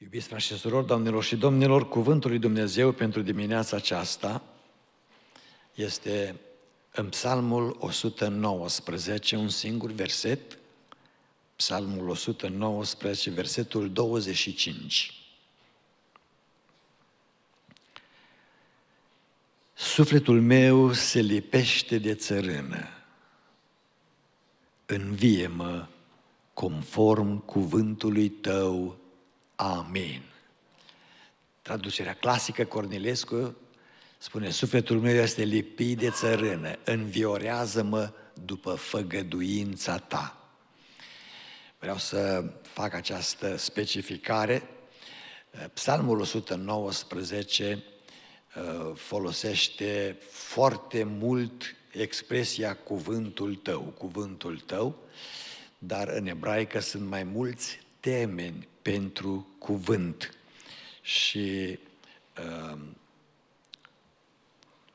Iubiți frate și surori, doamnelor și domnilor, Cuvântul lui Dumnezeu pentru dimineața aceasta este în Psalmul 119, un singur verset, Psalmul 119, versetul 25. Sufletul meu se lipește de țărână, învie-mă conform cuvântului tău Amin. Traducerea clasică Cornilescu spune, sufletul meu este lipit de țărână, înviorează-mă după făgăduința ta. Vreau să fac această specificare. Psalmul 119 uh, folosește foarte mult expresia cuvântul tău, cuvântul tău, dar în ebraică sunt mai mulți temeni pentru cuvânt. Și um,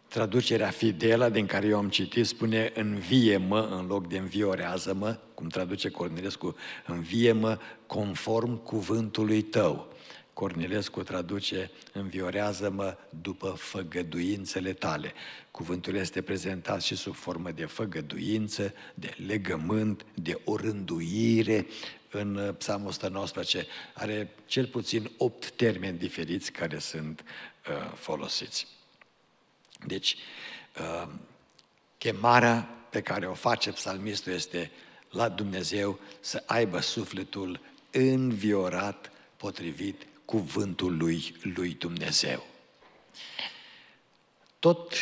traducerea fidelă din care eu am citit spune învie-mă în loc de înviorează-mă, cum traduce Cornelescu, învie-mă conform cuvântului tău. Cornelescu traduce înviorează-mă după făgăduințele tale. Cuvântul este prezentat și sub formă de făgăduință, de legământ, de orânduire, în uh, Psalmul 119 are cel puțin opt termeni diferiți care sunt uh, folosiți. Deci, uh, chemarea pe care o face psalmistul este la Dumnezeu să aibă sufletul înviorat potrivit cuvântului lui, lui Dumnezeu. Tot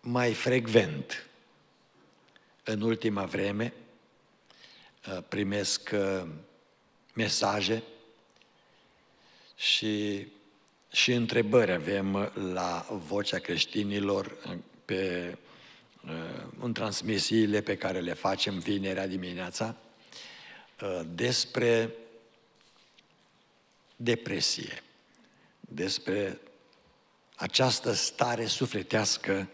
mai frecvent în ultima vreme, Uh, primesc uh, mesaje și, și întrebări avem uh, la Vocea Creștinilor pe, în transmisiile pe care le facem vinerea dimineața despre depresie, despre această stare sufletească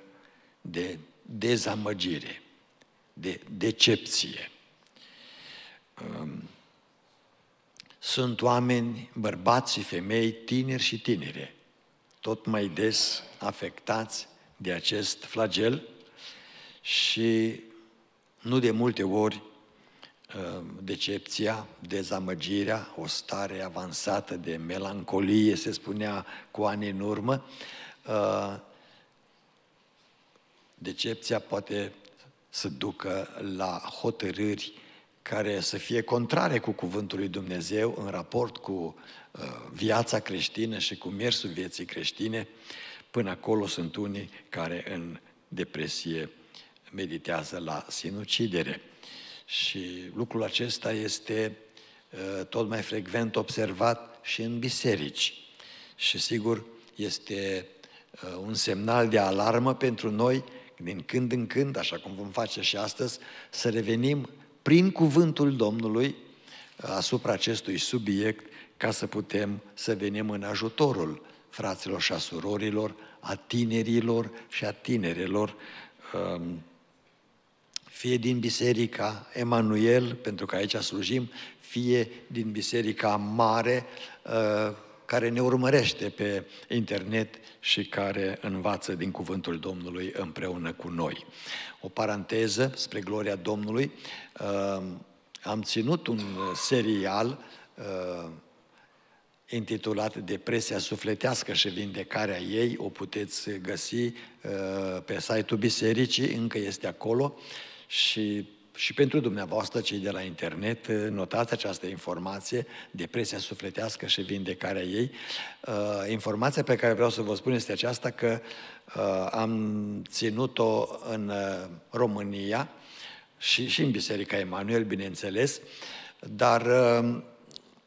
de dezamăgire, de decepție. Ehm, sunt oameni, bărbați și femei, tineri și tinere, tot mai des afectați de acest flagel și nu de multe ori ehm, decepția, dezamăgirea, o stare avansată de melancolie, se spunea cu ani în urmă, ehm, decepția poate să ducă la hotărâri care să fie contrare cu cuvântul lui Dumnezeu în raport cu uh, viața creștină și cu mersul vieții creștine, până acolo sunt unii care în depresie meditează la sinucidere. Și lucrul acesta este uh, tot mai frecvent observat și în biserici. Și sigur, este uh, un semnal de alarmă pentru noi, din când în când, așa cum vom face și astăzi, să revenim prin cuvântul Domnului asupra acestui subiect ca să putem să venim în ajutorul fraților și a surorilor, a tinerilor și a tinerelor, um, fie din Biserica Emanuel, pentru că aici slujim, fie din Biserica Mare, uh, care ne urmărește pe internet și care învață din cuvântul Domnului împreună cu noi. O paranteză spre gloria Domnului. Uh, am ținut un serial uh, intitulat Depresia sufletească și vindecarea ei, o puteți găsi uh, pe site-ul bisericii, încă este acolo și și pentru dumneavoastră, cei de la internet, eh, notați această informație, depresia sufletească și vindecarea ei. Eh, informația pe care vreau să vă spun este aceasta că eh, am ținut-o în România și, și în Biserica Emanuel, bineînțeles, dar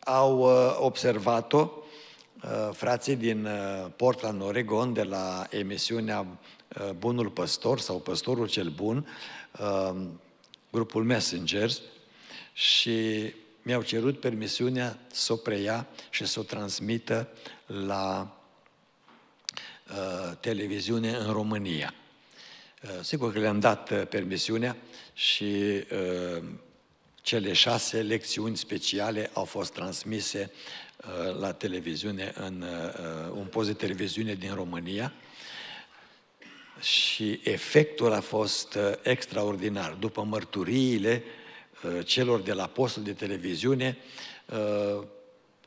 au observat-o frații din Portland, Oregon, de la emisiunea Bunul Păstor sau Păstorul cel Bun, grupul Messengers și mi-au cerut permisiunea să o preia și să o transmită la uh, televiziune în România. Uh, sigur că le-am dat uh, permisiunea și uh, cele șase lecțiuni speciale au fost transmise uh, la televiziune, în uh, uh, un post de televiziune din România și efectul a fost uh, extraordinar. După mărturiile uh, celor de la postul de televiziune, uh,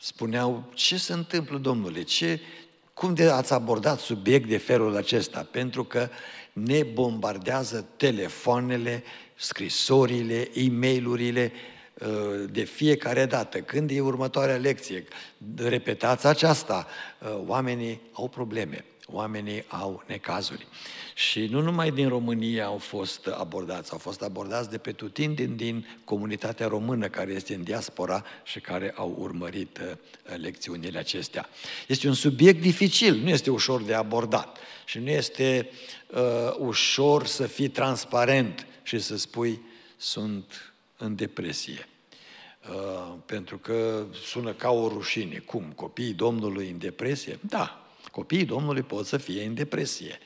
spuneau, ce se întâmplă, domnule, ce, cum de ați abordat subiect de felul acesta? Pentru că ne bombardează telefoanele, scrisorile, e mail de fiecare dată. Când e următoarea lecție? Repetați aceasta. Oamenii au probleme oamenii au necazuri. Și nu numai din România au fost abordați, au fost abordați de pe din, din comunitatea română care este în diaspora și care au urmărit uh, lecțiunile acestea. Este un subiect dificil, nu este ușor de abordat și nu este uh, ușor să fii transparent și să spui sunt în depresie. Uh, pentru că sună ca o rușine. Cum? Copiii Domnului în depresie? Da, Copiii Domnului pot să fie în depresie.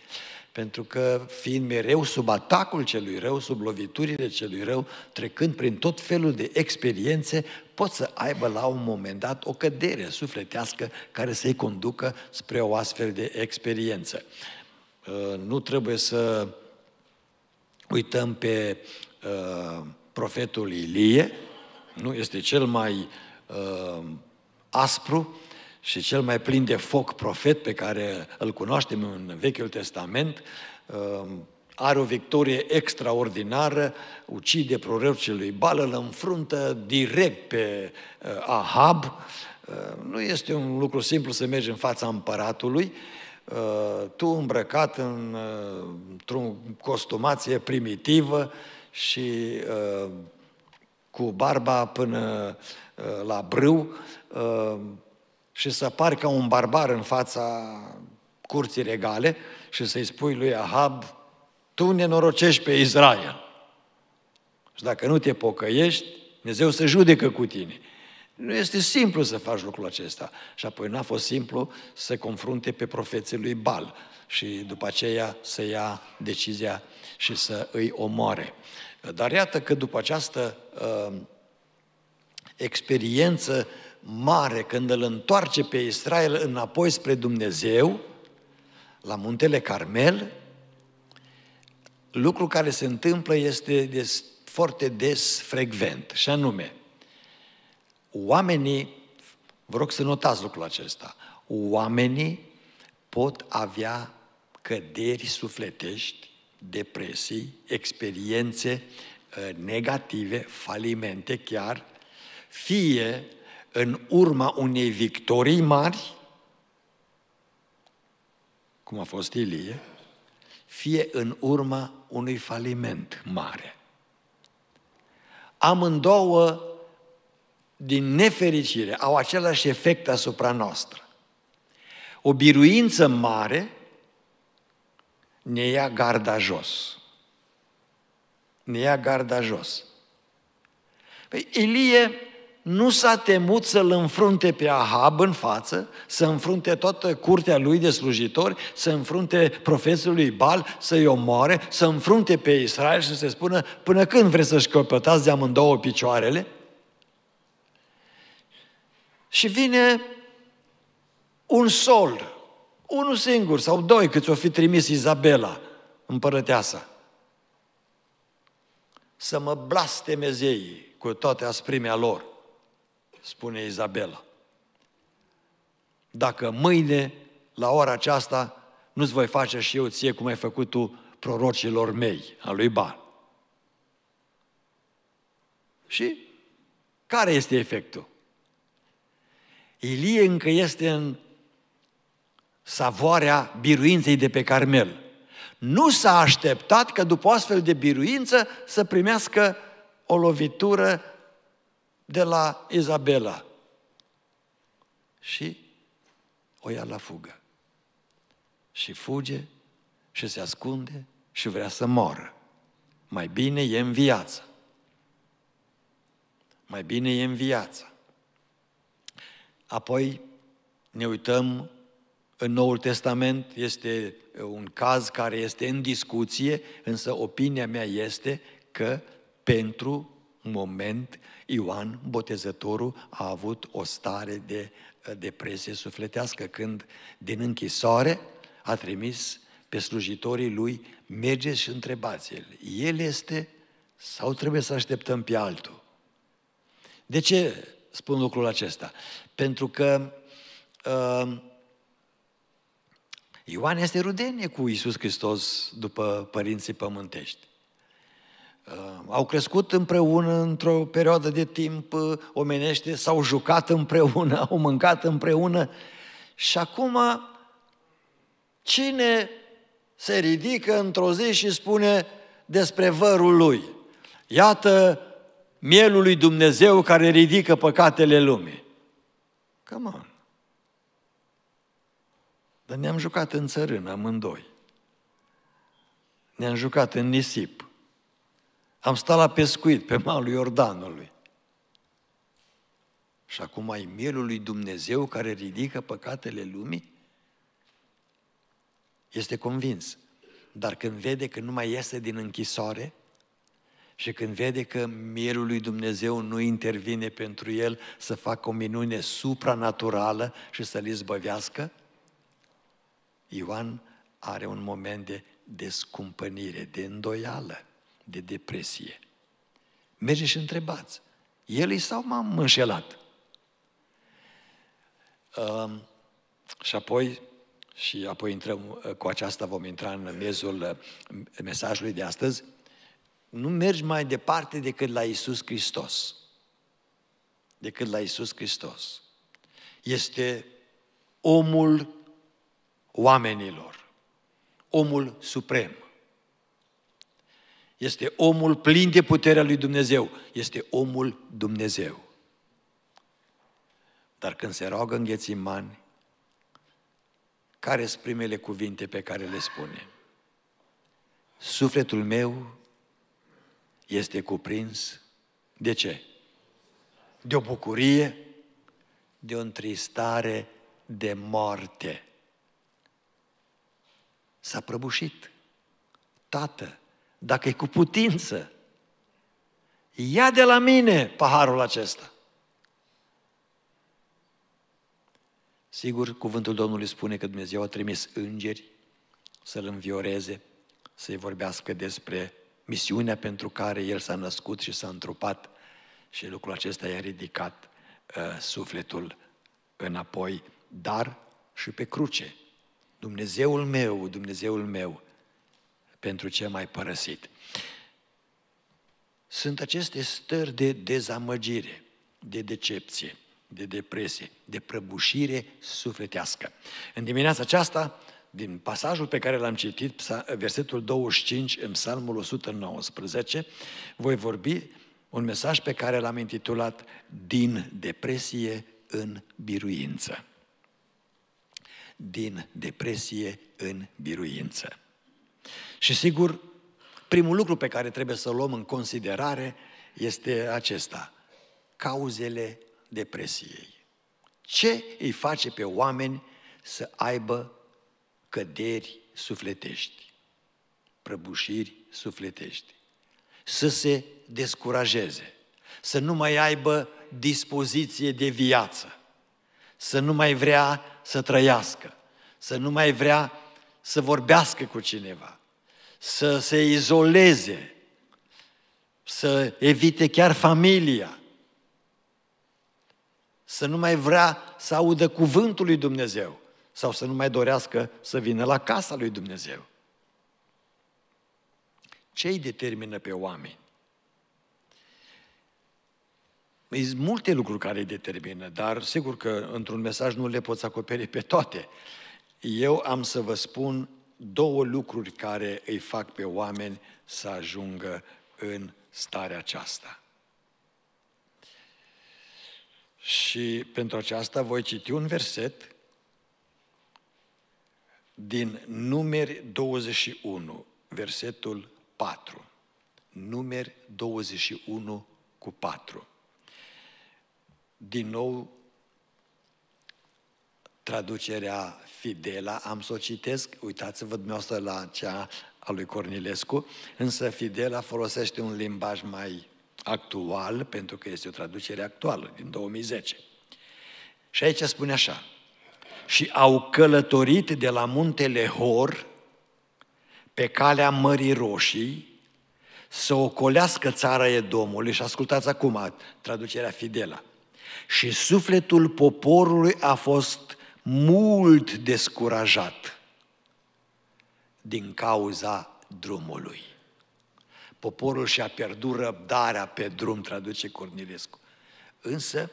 Pentru că fiind mereu sub atacul celui rău, sub loviturile celui rău, trecând prin tot felul de experiențe, pot să aibă la un moment dat o cădere sufletească care să-i conducă spre o astfel de experiență. Uh, nu trebuie să uităm pe uh, profetul Ilie, nu este cel mai uh, aspru și cel mai plin de foc profet pe care îl cunoaștem în Vechiul Testament, um, are o victorie extraordinară, ucide prorocii lui Bal, îl înfruntă direct pe uh, Ahab. Uh, nu este un lucru simplu să mergi în fața împăratului, uh, tu îmbrăcat în, într-o costumație primitivă și cu barba până la brâu, și să par ca un barbar în fața curții regale și să-i spui lui Ahab, tu nenorocești pe Israel. Și dacă nu te pocăiești, Dumnezeu se judecă cu tine. Nu este simplu să faci lucrul acesta. Și apoi n-a fost simplu să confrunte pe profeții lui Bal și după aceea să ia decizia și să îi omoare. Dar iată că după această uh, experiență mare când îl întoarce pe Israel înapoi spre Dumnezeu, la muntele Carmel, lucru care se întâmplă este des, foarte des frecvent, și anume, oamenii, vă rog să notați lucrul acesta, oamenii pot avea căderi sufletești, depresii, experiențe uh, negative, falimente chiar, fie în urma unei victorii mari, cum a fost Ilie, fie în urma unui faliment mare. Amândouă, din nefericire, au același efect asupra noastră. O biruință mare ne ia garda jos. Ne ia garda jos. Păi Ilie nu s-a temut să-l înfrunte pe Ahab în față, să înfrunte toată curtea lui de slujitori, să înfrunte profesorul lui Bal, să-i omoare, să înfrunte pe Israel și să se spună până când vreți să-și căpătați de amândouă picioarele? Și vine un sol, unul singur sau doi, câți o fi trimis Izabela, împărăteasa, să mă blasteme zeii cu toate asprimea lor spune Izabela. Dacă mâine, la ora aceasta, nu-ți voi face și eu ție cum ai făcut tu prorocilor mei, a lui Bal. Și care este efectul? Ilie încă este în savoarea biruinței de pe Carmel. Nu s-a așteptat că după astfel de biruință să primească o lovitură de la Izabela. Și o ia la fugă. Și fuge și se ascunde și vrea să moară. Mai bine e în viață. Mai bine e în viață. Apoi ne uităm în Noul Testament, este un caz care este în discuție, însă opinia mea este că pentru moment Ioan Botezătorul a avut o stare de depresie sufletească când din închisoare a trimis pe slujitorii lui, mergeți și întrebați-l, el este sau trebuie să așteptăm pe altul? De ce spun lucrul acesta? Pentru că uh, Ioan este rudenie cu Iisus Hristos după părinții pământești au crescut împreună într-o perioadă de timp uh, omenește, s-au jucat împreună, au mâncat împreună și acum cine se ridică într-o zi și spune despre vărul lui, iată mielul lui Dumnezeu care ridică păcatele lumii. Come on. Dar ne-am jucat în țărână amândoi. Ne-am jucat în nisip. Am stat la pescuit pe malul Iordanului. Și acum ai mielul lui Dumnezeu care ridică păcatele lumii? Este convins. Dar când vede că nu mai iese din închisoare și când vede că mielul lui Dumnezeu nu intervine pentru el să facă o minune supranaturală și să-l izbăvească, Ioan are un moment de descumpănire, de îndoială de depresie. Mergeți și întrebați, el sau m-am înșelat? Uh, și apoi, și apoi intrăm, ă, cu aceasta vom intra în mezul ă, mesajului de astăzi, nu mergi mai departe decât la Isus Hristos. Decât la Isus Hristos. Este omul oamenilor, omul suprem. Este omul plin de puterea lui Dumnezeu. Este omul Dumnezeu. Dar când se roagă în ghețimani, care sunt primele cuvinte pe care le spune? Sufletul meu este cuprins de ce? De o bucurie, de o întristare, de moarte. S-a prăbușit. Tată, dacă e cu putință, ia de la mine paharul acesta. Sigur, cuvântul Domnului spune că Dumnezeu a trimis îngeri să-l învioreze, să-i vorbească despre misiunea pentru care el s-a născut și s-a întrupat și lucrul acesta i-a ridicat uh, sufletul înapoi, dar și pe cruce. Dumnezeul meu, Dumnezeul meu, pentru cel mai părăsit. Sunt aceste stări de dezamăgire, de decepție, de depresie, de prăbușire sufletească. În dimineața aceasta, din pasajul pe care l-am citit, versetul 25 în Psalmul 119, voi vorbi un mesaj pe care l-am intitulat Din depresie în biruință. Din depresie în biruință. Și sigur, primul lucru pe care trebuie să-l luăm în considerare este acesta. Cauzele depresiei. Ce îi face pe oameni să aibă căderi sufletești, prăbușiri sufletești, să se descurajeze, să nu mai aibă dispoziție de viață, să nu mai vrea să trăiască, să nu mai vrea să vorbească cu cineva, să se izoleze, să evite chiar familia, să nu mai vrea să audă cuvântul lui Dumnezeu sau să nu mai dorească să vină la casa lui Dumnezeu. Ce îi determină pe oameni? Sunt multe lucruri care îi determină, dar sigur că într-un mesaj nu le poți acoperi pe toate. Eu am să vă spun două lucruri care îi fac pe oameni să ajungă în starea aceasta. Și pentru aceasta voi citi un verset din Numeri 21, versetul 4. Numeri 21 cu 4. Din nou traducerea Fidela, am să o citesc, uitați-vă dumneavoastră la cea a lui Cornilescu, însă Fidela folosește un limbaj mai actual, pentru că este o traducere actuală, din 2010. Și aici spune așa, și au călătorit de la muntele Hor pe calea Mării Roșii să ocolească țara Edomului și ascultați acum traducerea Fidela. Și sufletul poporului a fost mult descurajat din cauza drumului. Poporul și-a pierdut răbdarea pe drum, traduce Cornilescu. Însă,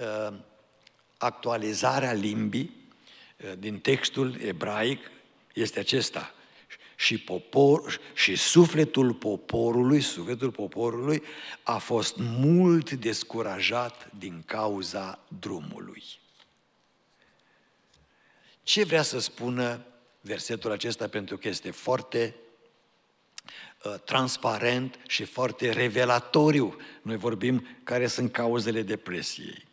uh, actualizarea limbii uh, din textul ebraic este acesta. Și, popor, și sufletul poporului, sufletul poporului a fost mult descurajat din cauza drumului. Ce vrea să spună versetul acesta? Pentru că este foarte uh, transparent și foarte revelatoriu. Noi vorbim care sunt cauzele depresiei.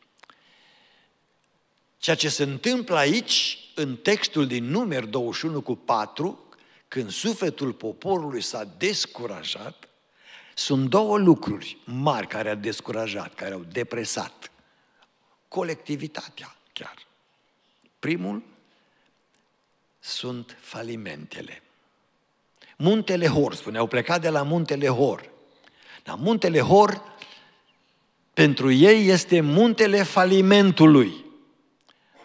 Ceea ce se întâmplă aici, în textul din număr 21 cu 4, când sufletul poporului s-a descurajat, sunt două lucruri mari care au descurajat, care au depresat colectivitatea chiar. Primul sunt falimentele. Muntele Hor, spune, au plecat de la muntele Hor. Dar muntele Hor, pentru ei, este muntele falimentului.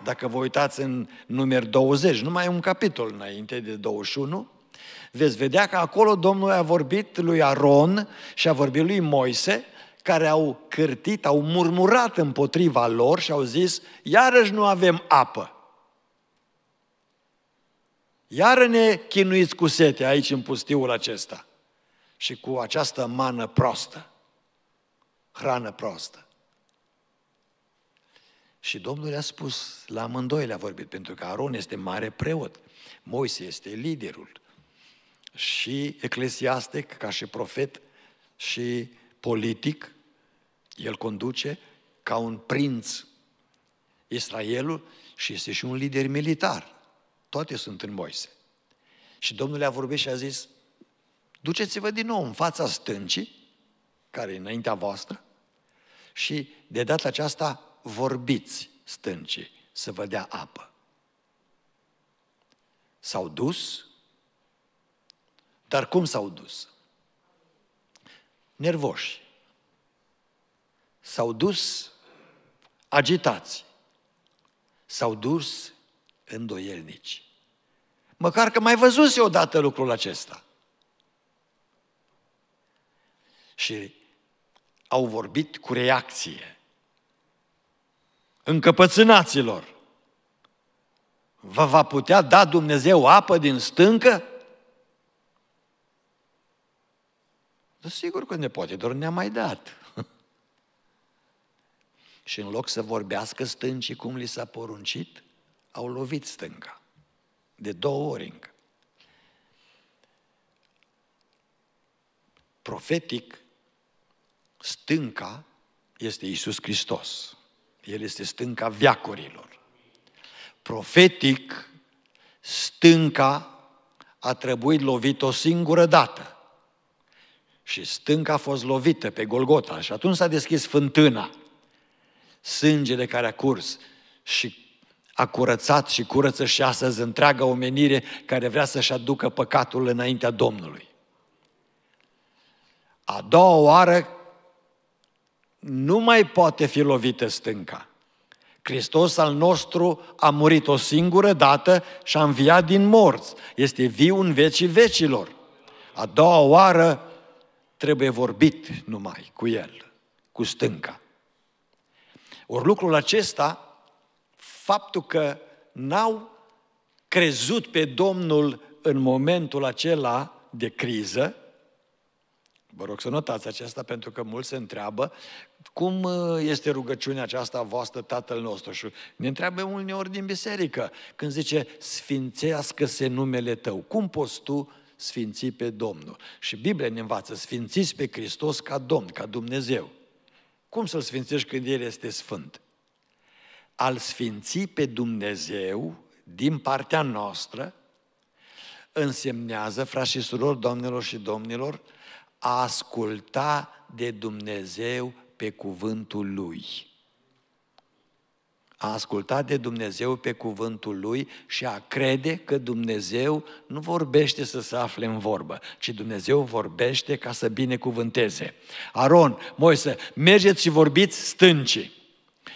Dacă vă uitați în număr 20, numai un capitol înainte de 21, veți vedea că acolo Domnul a vorbit lui Aron și a vorbit lui Moise, care au cârtit, au murmurat împotriva lor și au zis, iarăși nu avem apă. Iar ne chinuiți cu sete aici în pustiul acesta și cu această mană proastă, hrană proastă. Și Domnul i a spus, la amândoi le-a vorbit, pentru că Aron este mare preot, Moise este liderul și eclesiastic, ca și profet și politic, el conduce ca un prinț Israelul și este și un lider militar. Toate sunt în Moise. Și Domnul le-a vorbit și a zis, duceți-vă din nou în fața stâncii, care e înaintea voastră, și de data aceasta vorbiți stâncii să vă dea apă. S-au dus, dar cum s-au dus? Nervoși. S-au dus agitați. S-au dus îndoielnici. Măcar că mai văzuse odată lucrul acesta. Și au vorbit cu reacție. Încăpățânaților, vă va putea da Dumnezeu apă din stâncă? Da, sigur că ne poate, doar ne-a mai dat. și în loc să vorbească stâncii cum li s-a poruncit, au lovit stânga. De două ori încă. Profetic, stânca este Isus Hristos. El este stânca viacurilor. Profetic, stânca a trebuit lovit o singură dată. Și stânca a fost lovită pe Golgota și atunci s-a deschis fântâna. Sângele care a curs și a curățat și curăță și astăzi întreaga omenire care vrea să-și aducă păcatul înaintea Domnului. A doua oară nu mai poate fi lovită stânca. Hristos al nostru a murit o singură dată și a înviat din morți. Este viu în vecii vecilor. A doua oară trebuie vorbit numai cu el, cu stânca. Ori lucrul acesta faptul că n-au crezut pe Domnul în momentul acela de criză, Vă rog să notați aceasta pentru că mulți se întreabă cum uh, este rugăciunea aceasta a voastră Tatăl nostru și ne întreabă uneori din biserică când zice sfințească-se numele tău. Cum poți tu sfinți pe Domnul? Și Biblia ne învață, sfințiți pe Hristos ca Domn, ca Dumnezeu. Cum să-L sfințești când El este sfânt? al sfinți pe Dumnezeu din partea noastră însemnează, frați și surori, doamnelor și domnilor, a asculta de Dumnezeu pe cuvântul Lui. A asculta de Dumnezeu pe cuvântul Lui și a crede că Dumnezeu nu vorbește să se afle în vorbă, ci Dumnezeu vorbește ca să binecuvânteze. Aron, Moise, mergeți și vorbiți stâncii.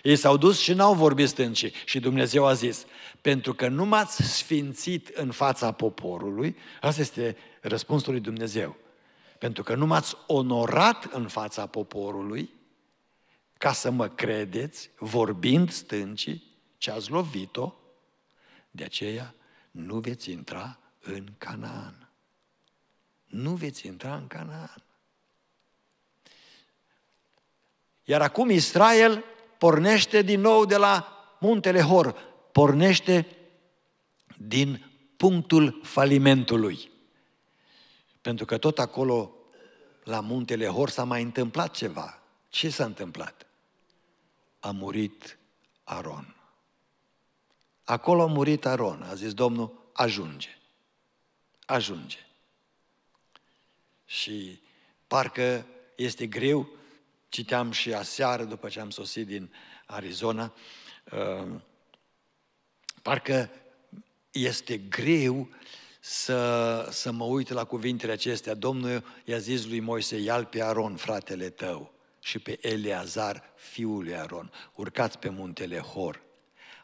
Ei s-au dus și n-au vorbit stâncii. Și Dumnezeu a zis, pentru că nu m-ați sfințit în fața poporului, asta este răspunsul lui Dumnezeu, pentru că nu m-ați onorat în fața poporului, ca să mă credeți, vorbind stâncii, ce ați lovit-o, de aceea nu veți intra în Canaan. Nu veți intra în Canaan. Iar acum Israel pornește din nou de la muntele Hor, pornește din punctul falimentului. Pentru că tot acolo, la muntele Hor, s-a mai întâmplat ceva. Ce s-a întâmplat? A murit Aron. Acolo a murit Aron. A zis Domnul, ajunge. Ajunge. Și parcă este greu Citeam și aseară, după ce am sosit din Arizona, uh, parcă este greu să, să mă uit la cuvintele acestea. Domnul i-a zis lui Moise, ia pe Aron, fratele tău, și pe Eleazar, fiul lui Aron, urcați pe muntele Hor.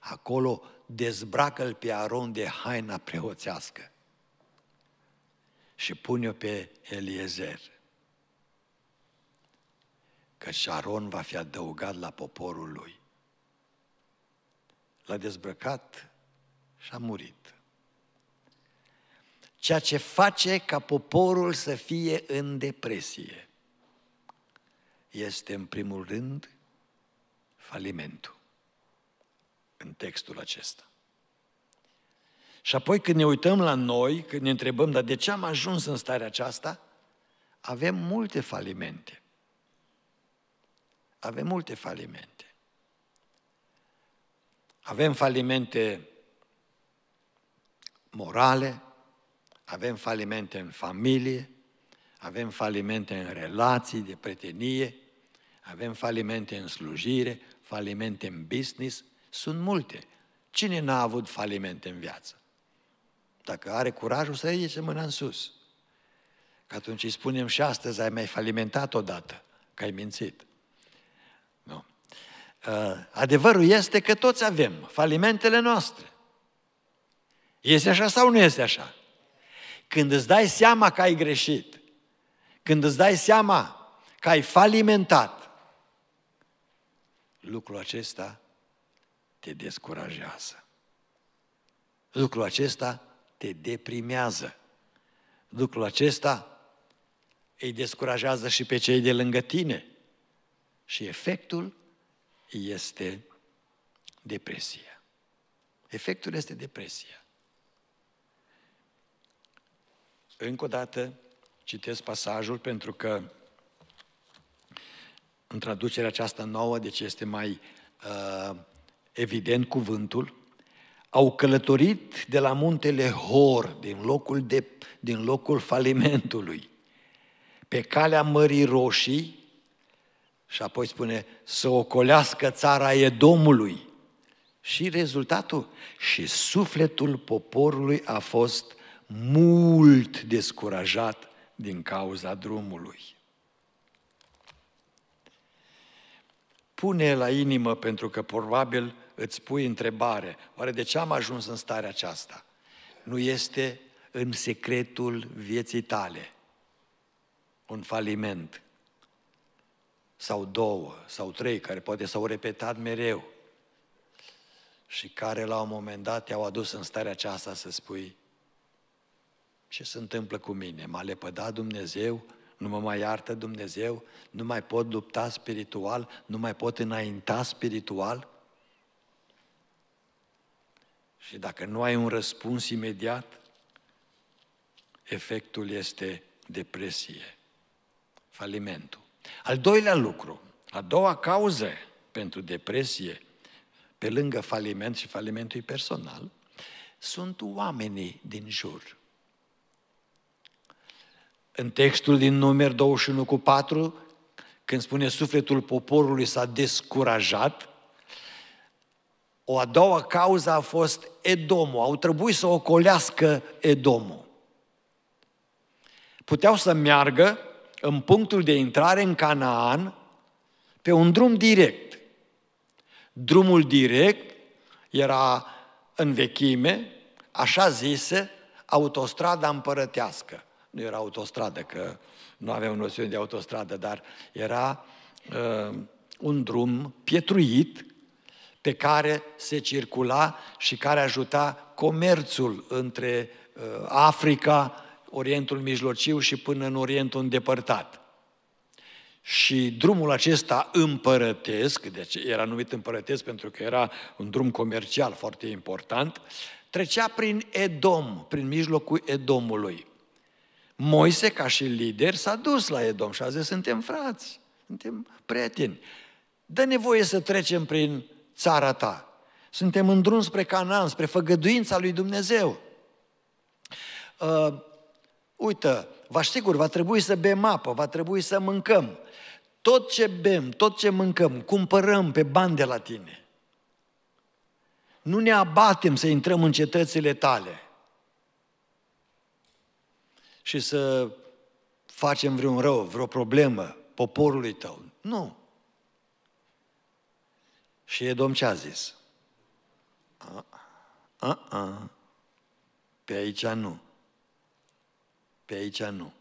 Acolo dezbracă-l pe Aron de haina preoțească și pune-o pe Eliezer că Sharon va fi adăugat la poporul lui. L-a dezbrăcat și a murit. Ceea ce face ca poporul să fie în depresie este, în primul rând, falimentul în textul acesta. Și apoi când ne uităm la noi, când ne întrebăm, dar de ce am ajuns în starea aceasta? Avem multe falimente. Avem multe falimente. Avem falimente morale, avem falimente în familie, avem falimente în relații de prietenie, avem falimente în slujire, falimente în business, sunt multe. Cine n-a avut falimente în viață? Dacă are curajul să ridice mâna în sus. Că atunci îi spunem și astăzi ai mai falimentat odată, că ai mințit. Nu. Uh, adevărul este că toți avem falimentele noastre. Este așa sau nu este așa? Când îți dai seama că ai greșit, când îți dai seama că ai falimentat, lucrul acesta te descurajează. Lucrul acesta te deprimează. Lucrul acesta îi descurajează și pe cei de lângă tine – și efectul este depresia. Efectul este depresia. Încă o dată citesc pasajul pentru că în traducerea aceasta nouă, deci este mai uh, evident cuvântul, au călătorit de la muntele Hor, din locul, de, din locul falimentului, pe calea Mării Roșii, și apoi spune, să ocolească țara e domului. Și rezultatul? Și sufletul poporului a fost mult descurajat din cauza drumului. Pune la inimă pentru că probabil îți pui întrebare, oare de ce am ajuns în starea aceasta? Nu este în secretul vieții tale un faliment, sau două sau trei, care poate s-au repetat mereu și care la un moment dat te-au adus în starea aceasta să spui ce se întâmplă cu mine? M-a lepădat Dumnezeu? Nu mă mai iartă Dumnezeu? Nu mai pot lupta spiritual? Nu mai pot înainta spiritual? Și dacă nu ai un răspuns imediat, efectul este depresie, falimentul. Al doilea lucru, a doua cauză pentru depresie, pe lângă faliment și falimentul personal, sunt oamenii din jur. În textul din numer 21 cu 4, când spune sufletul poporului s-a descurajat, o a doua cauză a fost Edomul. Au trebuit să ocolească Edomul. Puteau să meargă, în punctul de intrare în Canaan pe un drum direct. Drumul direct era în vechime, așa zise, autostrada împărătească. Nu era autostradă, că nu aveam noțiune de autostradă, dar era uh, un drum pietruit pe care se circula și care ajuta comerțul între uh, Africa Orientul Mijlociu și până în Orientul Îndepărtat. Și drumul acesta împărătesc, deci era numit împărătesc pentru că era un drum comercial foarte important, trecea prin Edom, prin mijlocul Edomului. Moise, ca și lider, s-a dus la Edom și a zis, suntem frați, suntem prieteni. Dă nevoie să trecem prin țara ta. Suntem în drum spre Canaan, spre făgăduința lui Dumnezeu. Uh, uite, vă sigur, va trebui să bem apă, va trebui să mâncăm. Tot ce bem, tot ce mâncăm, cumpărăm pe bani de la tine. Nu ne abatem să intrăm în cetățile tale și să facem vreun rău, vreo problemă poporului tău. Nu. Și e domn ce a zis? A, a, a. Pe aici nu. Pe aici nu.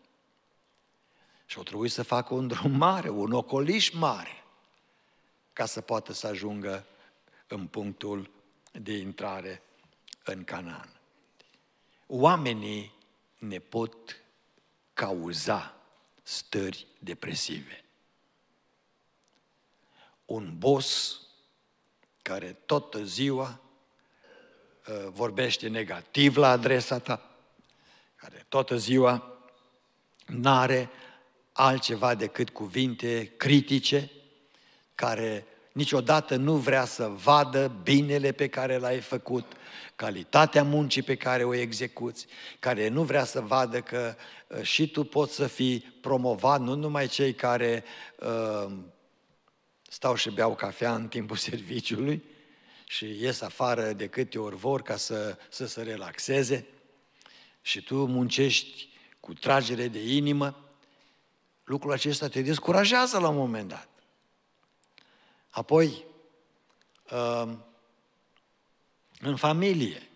Și au trebuit să facă un drum mare, un ocoliș mare, ca să poată să ajungă în punctul de intrare în Canaan. Oamenii ne pot cauza stări depresive. Un bos care toată ziua uh, vorbește negativ la adresa ta, care toată ziua n-are altceva decât cuvinte critice, care niciodată nu vrea să vadă binele pe care l-ai făcut, calitatea muncii pe care o execuți, care nu vrea să vadă că ă, și tu poți să fii promovat, nu numai cei care uh, stau și beau cafea în timpul serviciului și ies afară de câte ori vor ca să, să se relaxeze, și tu muncești cu tragere de inimă, lucrul acesta te descurajează la un moment dat. Apoi, uh, în familie,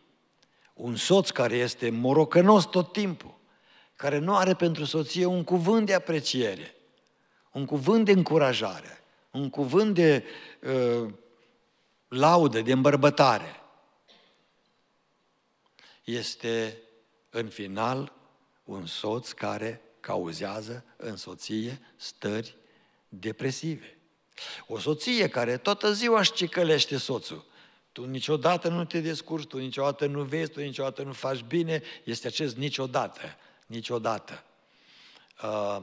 un soț care este morocănos tot timpul, care nu are pentru soție un cuvânt de apreciere, un cuvânt de încurajare, un cuvânt de uh, laudă, de îmbărbătare, este în final, un soț care cauzează în soție stări depresive. O soție care toată ziua își cicălește soțul. Tu niciodată nu te descurci, tu niciodată nu vezi, tu niciodată nu faci bine. Este acest niciodată, niciodată. Uh,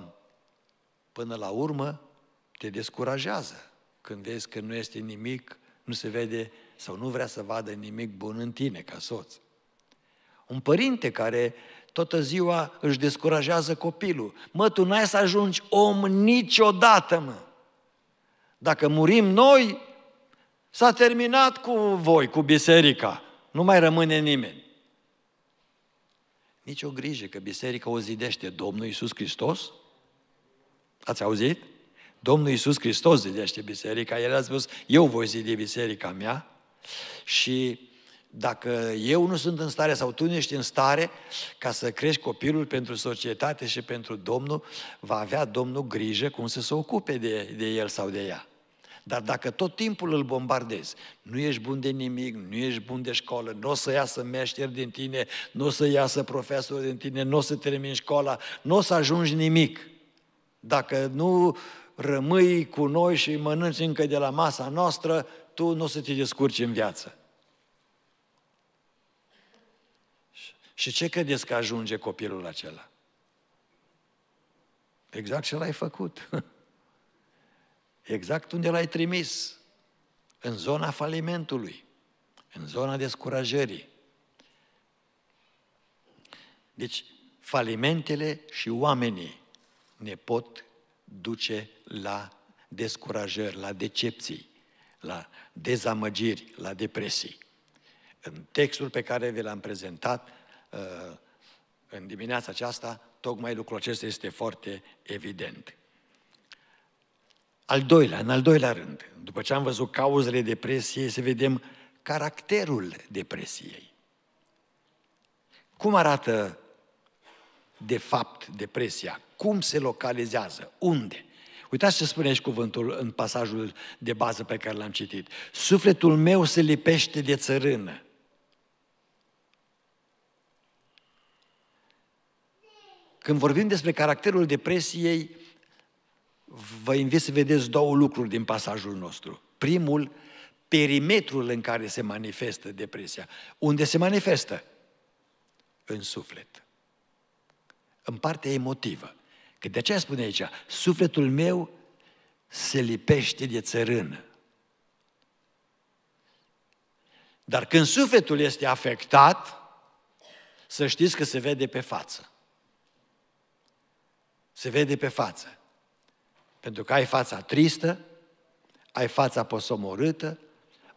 până la urmă, te descurajează când vezi că nu este nimic, nu se vede sau nu vrea să vadă nimic bun în tine ca soț. Un părinte care toată ziua își descurajează copilul. Mă, tu n-ai să ajungi om niciodată, mă. Dacă murim noi, s-a terminat cu voi, cu biserica. Nu mai rămâne nimeni. Nici o grijă că biserica o zidește Domnul Iisus Hristos? Ați auzit? Domnul Iisus Hristos zidește biserica. El a spus, eu voi zidi biserica mea și dacă eu nu sunt în stare sau tu nu ești în stare ca să crești copilul pentru societate și pentru Domnul, va avea Domnul grijă cum să se ocupe de, de el sau de ea. Dar dacă tot timpul îl bombardezi, nu ești bun de nimic, nu ești bun de școală, nu o să iasă meșter din tine, nu o să iasă profesor din tine, nu o să termini școala, nu o să ajungi nimic. Dacă nu rămâi cu noi și mănânci încă de la masa noastră, tu nu o să te descurci în viață. Și ce credeți că ajunge copilul acela? Exact ce l-ai făcut. Exact unde l-ai trimis. În zona falimentului, în zona descurajării. Deci, falimentele și oamenii ne pot duce la descurajări, la decepții, la dezamăgiri, la depresii. În textul pe care vi l-am prezentat, Uh, în dimineața aceasta, tocmai lucrul acesta este foarte evident. Al doilea, în al doilea rând, după ce am văzut cauzele depresiei, să vedem caracterul depresiei. Cum arată de fapt depresia? Cum se localizează? Unde? Uitați ce spune și cuvântul în pasajul de bază pe care l-am citit. Sufletul meu se lipește de țărână Când vorbim despre caracterul depresiei, vă invit să vedeți două lucruri din pasajul nostru. Primul, perimetrul în care se manifestă depresia. Unde se manifestă? În suflet. În partea emotivă. Că de aceea spune aici, sufletul meu se lipește de țărână. Dar când sufletul este afectat, să știți că se vede pe față. Se vede pe față. Pentru că ai fața tristă, ai fața posomorâtă,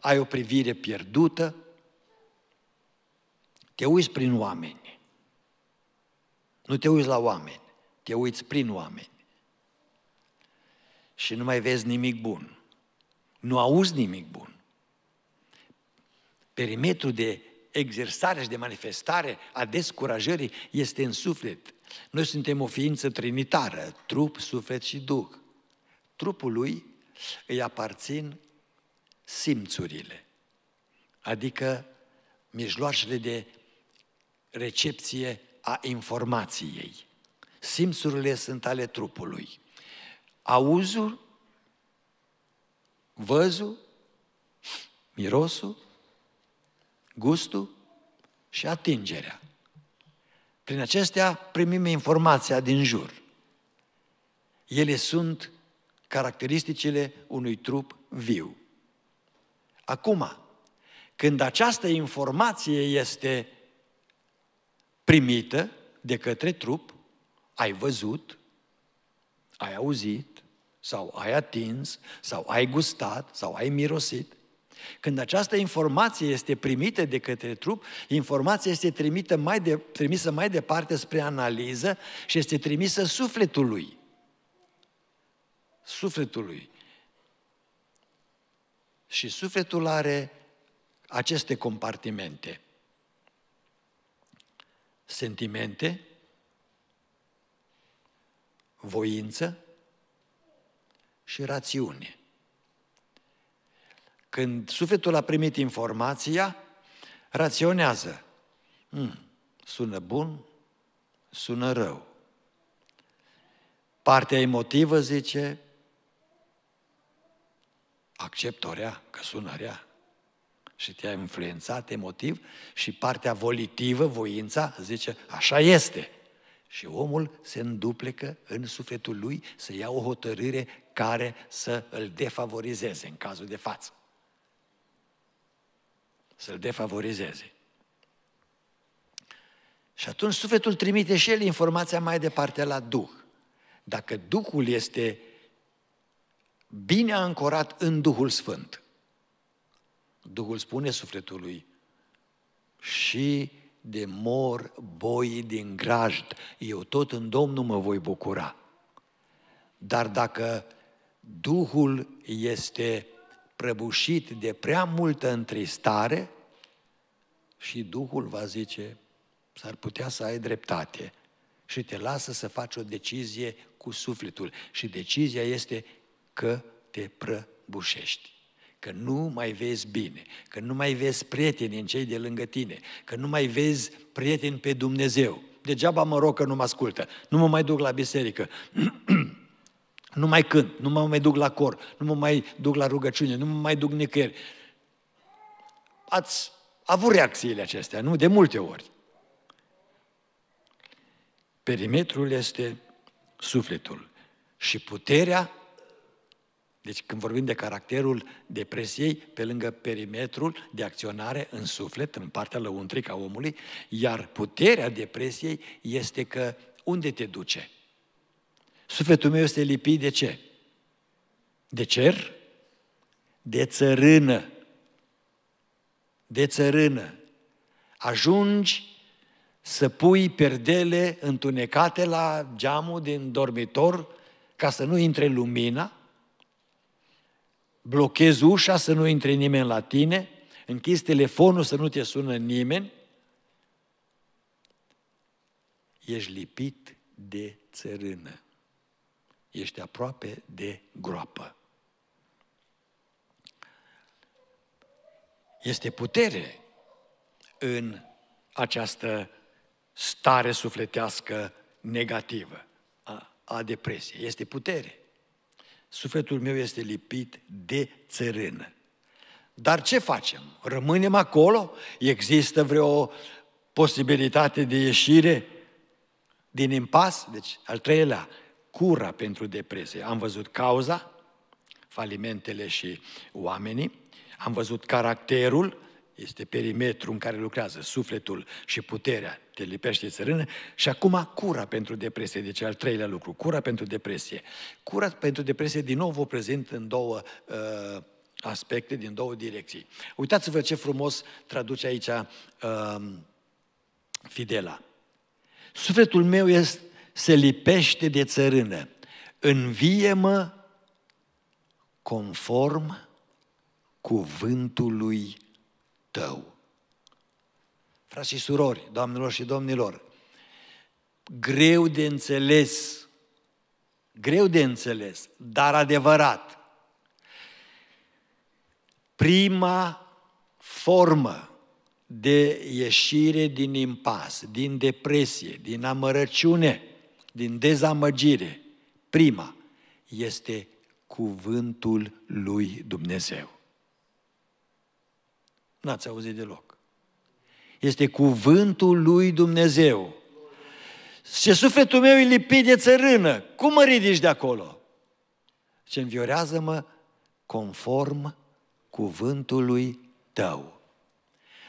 ai o privire pierdută, te uiți prin oameni. Nu te uiți la oameni, te uiți prin oameni. Și nu mai vezi nimic bun. Nu auzi nimic bun. Perimetrul de exersare și de manifestare a descurajării este în suflet, noi suntem o ființă trinitară, trup, suflet și duh. Trupul lui îi aparțin simțurile, adică mijloacele de recepție a informației. Simțurile sunt ale trupului. Auzul, văzul, mirosul, gustul și atingerea. Prin acestea primim informația din jur. Ele sunt caracteristicile unui trup viu. Acum, când această informație este primită de către trup, ai văzut, ai auzit, sau ai atins, sau ai gustat, sau ai mirosit, când această informație este primită de către trup, informația este trimită mai de, trimisă mai departe spre analiză și este trimisă sufletului. Sufletului. Și sufletul are aceste compartimente. Sentimente, voință și rațiune. Când sufletul a primit informația, raționează. Hmm, sună bun, sună rău. Partea emotivă zice, accept rea, că sună rea. Și te-a influențat emotiv și partea volitivă, voința, zice, așa este. Și omul se înduplecă în sufletul lui să ia o hotărâre care să îl defavorizeze în cazul de față să-l defavorizeze. Și atunci sufletul trimite și el informația mai departe la Duh. Dacă Duhul este bine ancorat în Duhul Sfânt, Duhul spune sufletului și de mor boii din grajd, eu tot în Domnul mă voi bucura. Dar dacă Duhul este prăbușit de prea multă întristare și Duhul va zice, s-ar putea să ai dreptate și te lasă să faci o decizie cu sufletul. Și decizia este că te prăbușești că nu mai vezi bine, că nu mai vezi prieteni în cei de lângă tine, că nu mai vezi prieteni pe Dumnezeu. Degeaba mă rog că nu mă ascultă, nu mă mai duc la biserică, Nu mai cânt, nu mă mai duc la cor, nu mă mai duc la rugăciune, nu mă mai duc nicăieri. Ați avut reacțiile acestea, nu? De multe ori. Perimetrul este sufletul și puterea deci când vorbim de caracterul depresiei, pe lângă perimetrul de acționare în suflet, în partea lăuntrică a omului, iar puterea depresiei este că unde te duce? Sufletul meu este lipit de ce? De cer? De țărână. De țărână. Ajungi să pui perdele întunecate la geamul din dormitor ca să nu intre lumina, blochezi ușa să nu intre nimeni la tine, închizi telefonul să nu te sună nimeni, ești lipit de țărână ești aproape de groapă. Este putere în această stare sufletească negativă a, a depresiei. Este putere. Sufletul meu este lipit de țărână. Dar ce facem? Rămânem acolo? Există vreo posibilitate de ieșire din impas? Deci, al treilea, cura pentru depresie. Am văzut cauza, falimentele și oamenii, am văzut caracterul, este perimetrul în care lucrează sufletul și puterea, te lipește țărână, și acum cura pentru depresie, deci al treilea lucru, cura pentru depresie. Cura pentru depresie, din nou vă prezint în două uh, aspecte, din două direcții. Uitați-vă ce frumos traduce aici uh, Fidela. Sufletul meu este se lipește de țărână. Învie-mă conform cuvântului tău. Frați și surori, doamnelor și domnilor, greu de înțeles, greu de înțeles, dar adevărat. Prima formă de ieșire din impas, din depresie, din amărăciune – din dezamăgire, prima, este cuvântul lui Dumnezeu. N-ați auzit deloc. Este cuvântul lui Dumnezeu. Și sufletul meu e lipit de țărână. Cum mă ridici de acolo? Și înviorează-mă conform cuvântului tău.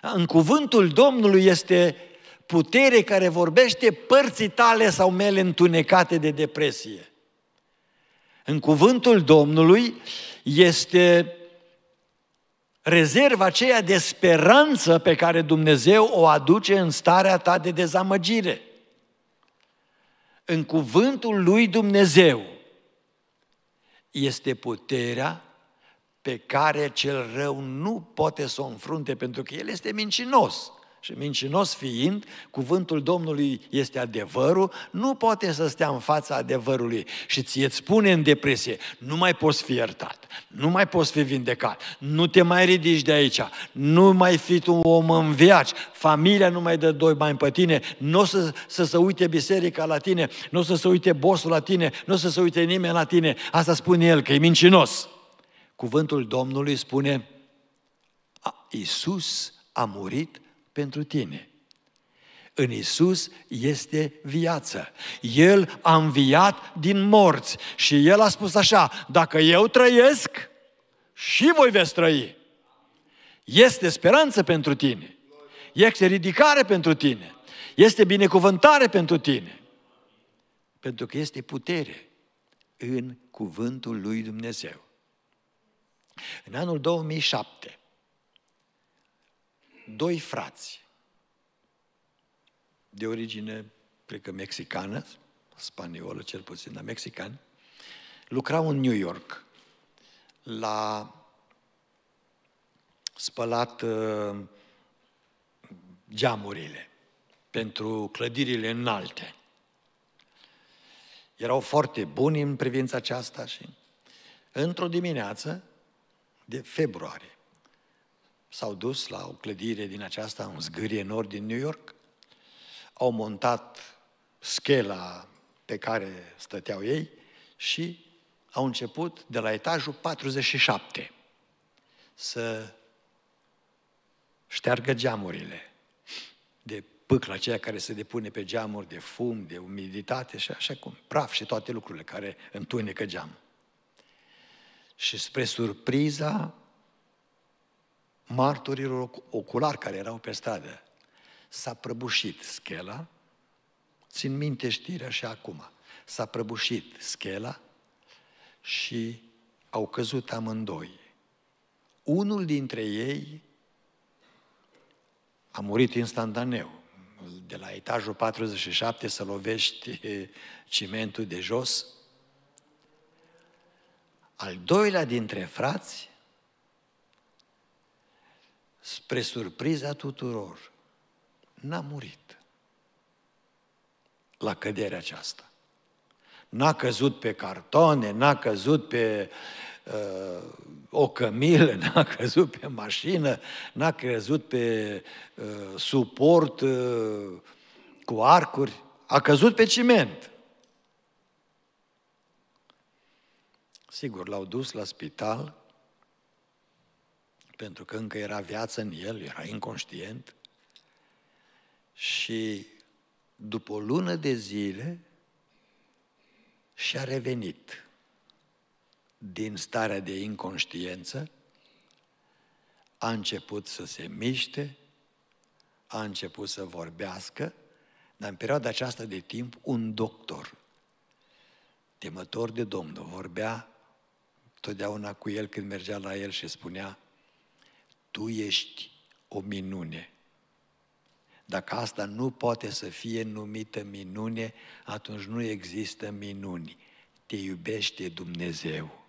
În cuvântul Domnului este putere care vorbește părții tale sau mele întunecate de depresie. În cuvântul Domnului este rezerva aceea de speranță pe care Dumnezeu o aduce în starea ta de dezamăgire. În cuvântul lui Dumnezeu este puterea pe care cel rău nu poate să o înfrunte pentru că el este mincinos. Și mincinos fiind, cuvântul Domnului este adevărul, nu poate să stea în fața adevărului și ție îți spune în depresie, nu mai poți fi iertat, nu mai poți fi vindecat, nu te mai ridici de aici, nu mai fi tu un om în viaci, familia nu mai dă doi bani pe tine, nu o să, să se uite biserica la tine, nu o să se uite bosul la tine, nu o să se uite nimeni la tine. Asta spune el, că e mincinos. Cuvântul Domnului spune, Iisus a murit pentru tine. În Isus este viață. El a înviat din morți și El a spus așa, dacă eu trăiesc, și voi veți trăi. Este speranță pentru tine. Este ridicare pentru tine. Este binecuvântare pentru tine. Pentru că este putere în cuvântul lui Dumnezeu. În anul 2007, doi frați de origine, cred că mexicană, spaniolă cel puțin, dar mexican, lucrau în New York la spălat uh, geamurile pentru clădirile înalte. Erau foarte buni în privința aceasta și într-o dimineață de februarie s-au dus la o clădire din aceasta, un zgârie nord din New York, au montat schela pe care stăteau ei și au început de la etajul 47 să șteargă geamurile de pâcla aceea care se depune pe geamuri, de fum, de umiditate și așa cum, praf și toate lucrurile care întunecă geamul. Și spre surpriza martorilor ocular care erau pe stradă. S-a prăbușit schela, țin minte știrea și acum, s-a prăbușit schela și au căzut amândoi. Unul dintre ei a murit instantaneu. De la etajul 47 să lovești cimentul de jos. Al doilea dintre frați spre surpriza tuturor, n-a murit la căderea aceasta. N-a căzut pe cartone, n-a căzut pe uh, o cămilă, n-a căzut pe mașină, n-a căzut pe uh, suport uh, cu arcuri, a căzut pe ciment. Sigur, l-au dus la spital, pentru că încă era viață în el, era inconștient. Și după o lună de zile și-a revenit din starea de inconștiență, a început să se miște, a început să vorbească, dar în perioada aceasta de timp un doctor, temător de Domnul, vorbea totdeauna cu el când mergea la el și spunea tu ești o minune. Dacă asta nu poate să fie numită minune, atunci nu există minuni. Te iubește Dumnezeu.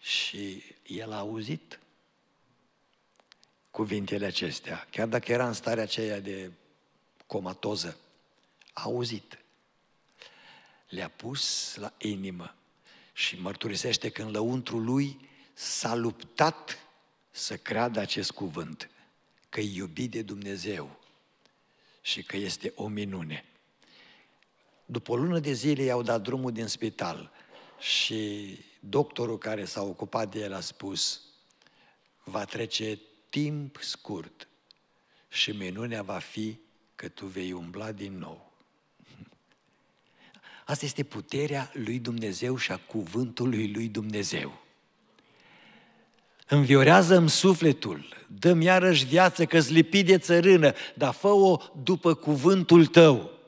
Și el a auzit cuvintele acestea, chiar dacă era în starea aceea de comatoză, a auzit. Le-a pus la inimă și mărturisește că în lăuntru lui s-a luptat să creadă acest cuvânt, că e iubit de Dumnezeu și că este o minune. După o lună de zile i-au dat drumul din spital și doctorul care s-a ocupat de el a spus va trece timp scurt și minunea va fi că tu vei umbla din nou. Asta este puterea lui Dumnezeu și a cuvântului lui Dumnezeu înviorează-mi sufletul, dă-mi iarăși viață că-ți lipi de țărână, dar fă-o după cuvântul tău.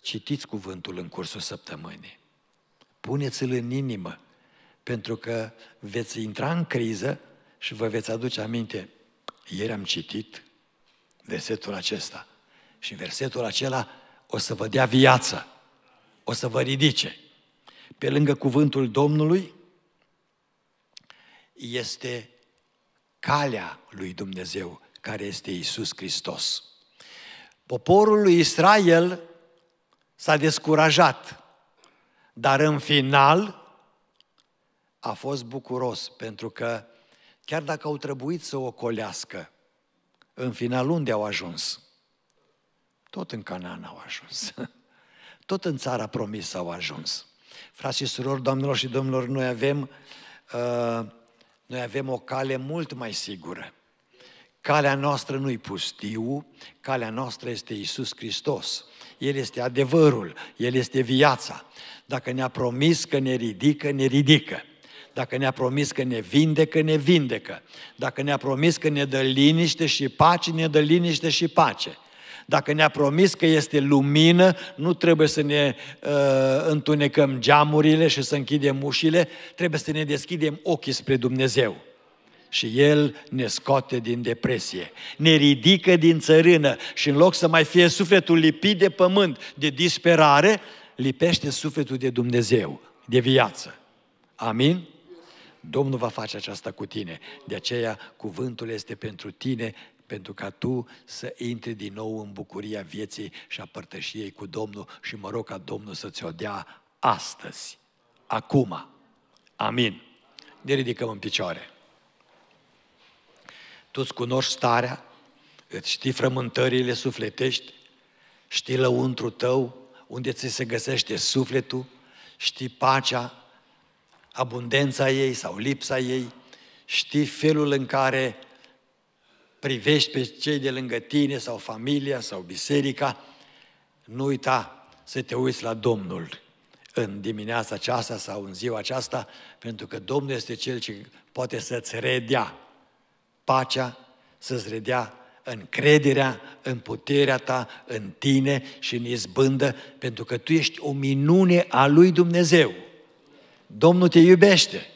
Citiți cuvântul în cursul săptămânii. Puneți-l în inimă, pentru că veți intra în criză și vă veți aduce aminte. Ieri am citit versetul acesta și versetul acela o să vă dea viață, o să vă ridice. Pe lângă cuvântul Domnului, este calea lui Dumnezeu, care este Isus Hristos. Poporul lui Israel s-a descurajat, dar în final a fost bucuros, pentru că chiar dacă au trebuit să o colească, în final unde au ajuns? Tot în Canaan au ajuns. Tot în țara promisă au ajuns. Frați și surori, doamnelor și domnilor, noi avem uh, noi avem o cale mult mai sigură. Calea noastră nu-i pustiu, calea noastră este Isus Hristos. El este adevărul, El este viața. Dacă ne-a promis că ne ridică, ne ridică. Dacă ne-a promis că ne vindecă, ne vindecă. Dacă ne-a promis că ne dă liniște și pace, ne dă liniște și pace. Dacă ne-a promis că este lumină, nu trebuie să ne uh, întunecăm geamurile și să închidem ușile, trebuie să ne deschidem ochii spre Dumnezeu și El ne scoate din depresie, ne ridică din țărână și în loc să mai fie sufletul lipit de pământ, de disperare, lipește sufletul de Dumnezeu, de viață. Amin? Domnul va face aceasta cu tine. De aceea, cuvântul este pentru tine pentru ca tu să intri din nou în bucuria vieții și a părtășiei cu Domnul și mă rog ca Domnul să ți-o dea astăzi, acum. Amin. Ne ridicăm în picioare. Tu îți cunoști starea, îți știi frământările sufletești, știi lăuntru tău, unde ți se găsește sufletul, știi pacea, abundența ei sau lipsa ei, știi felul în care privești pe cei de lângă tine sau familia sau biserica, nu uita să te uiți la Domnul în dimineața aceasta sau în ziua aceasta, pentru că Domnul este Cel ce poate să-ți redea pacea, să-ți redea încrederea în puterea ta, în tine și în izbândă, pentru că tu ești o minune a lui Dumnezeu. Domnul te iubește.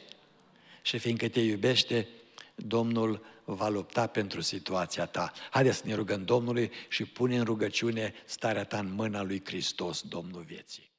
Și fiindcă te iubește, Domnul va lupta pentru situația ta. Haideți să ne rugăm Domnului și pune în rugăciune starea ta în mâna lui Hristos, Domnul vieții.